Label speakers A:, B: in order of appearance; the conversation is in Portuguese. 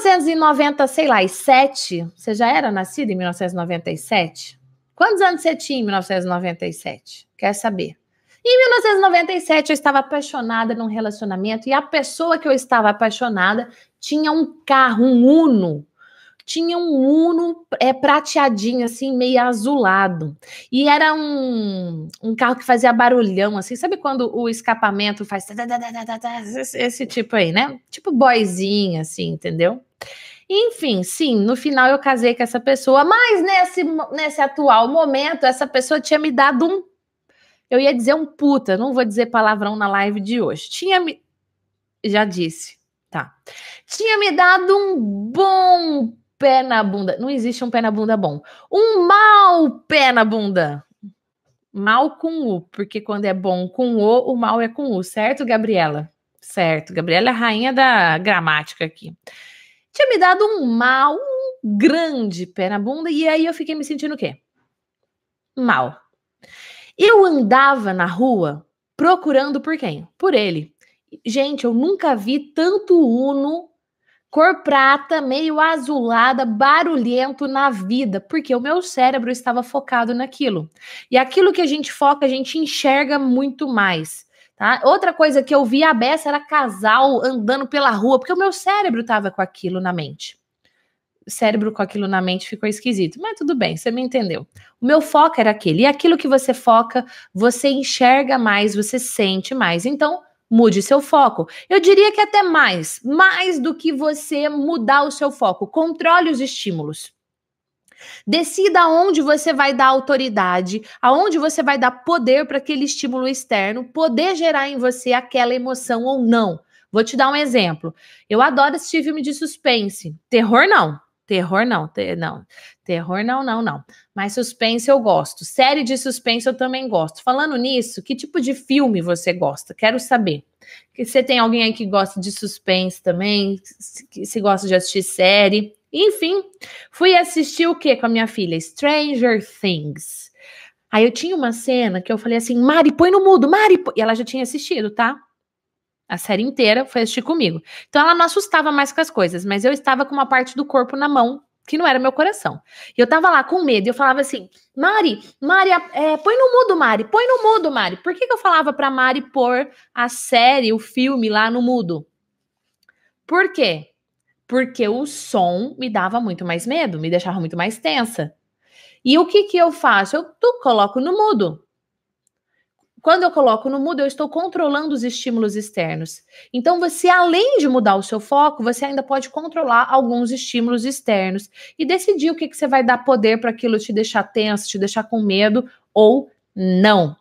A: 1990, sei lá, e 7, você já era nascida em 1997? Quantos anos você tinha em 1997? Quer saber? Em 1997, eu estava apaixonada num relacionamento e a pessoa que eu estava apaixonada tinha um carro, um Uno. Tinha um Uno é, prateadinho, assim, meio azulado. E era um, um carro que fazia barulhão, assim. Sabe quando o escapamento faz... Esse tipo aí, né? Tipo boizinho, assim, entendeu? Enfim, sim, no final eu casei com essa pessoa, mas nesse, nesse atual momento, essa pessoa tinha me dado um. Eu ia dizer um puta, não vou dizer palavrão na live de hoje. Tinha me. Já disse, tá. Tinha me dado um bom pé na bunda. Não existe um pé na bunda bom. Um mau pé na bunda. Mal com U, porque quando é bom com O, o mal é com U, certo, Gabriela? Certo, Gabriela é a rainha da gramática aqui tinha me dado um mal um grande pé na bunda, e aí eu fiquei me sentindo o quê? Mal. Eu andava na rua procurando por quem? Por ele. Gente, eu nunca vi tanto Uno cor prata, meio azulada, barulhento na vida, porque o meu cérebro estava focado naquilo. E aquilo que a gente foca, a gente enxerga muito mais. Tá? Outra coisa que eu via a beça era casal andando pela rua, porque o meu cérebro estava com aquilo na mente. O cérebro com aquilo na mente ficou esquisito, mas tudo bem, você me entendeu. O meu foco era aquele. E aquilo que você foca, você enxerga mais, você sente mais. Então, mude seu foco. Eu diria que até mais, mais do que você mudar o seu foco. Controle os estímulos. Decida aonde você vai dar autoridade, aonde você vai dar poder para aquele estímulo externo poder gerar em você aquela emoção ou não. Vou te dar um exemplo. Eu adoro assistir filme de suspense. Terror não. Terror não, ter, não. Terror não, não, não. Mas suspense eu gosto. Série de suspense eu também gosto. Falando nisso, que tipo de filme você gosta? Quero saber. Você tem alguém aí que gosta de suspense também? Que se gosta de assistir série? Enfim, fui assistir o que com a minha filha? Stranger Things. Aí eu tinha uma cena que eu falei assim, Mari, põe no mudo, Mari. Põe. E ela já tinha assistido, tá? A série inteira foi assistir comigo. Então ela não assustava mais com as coisas, mas eu estava com uma parte do corpo na mão que não era meu coração. E eu tava lá com medo, e eu falava assim, Mari, Mari, é, põe no mudo, Mari, põe no mudo, Mari. Por que, que eu falava pra Mari pôr a série, o filme lá no mudo? Por quê? porque o som me dava muito mais medo, me deixava muito mais tensa. E o que, que eu faço? Eu tu, coloco no mudo. Quando eu coloco no mudo, eu estou controlando os estímulos externos. Então, você, além de mudar o seu foco, você ainda pode controlar alguns estímulos externos e decidir o que, que você vai dar poder para aquilo te deixar tenso, te deixar com medo ou não.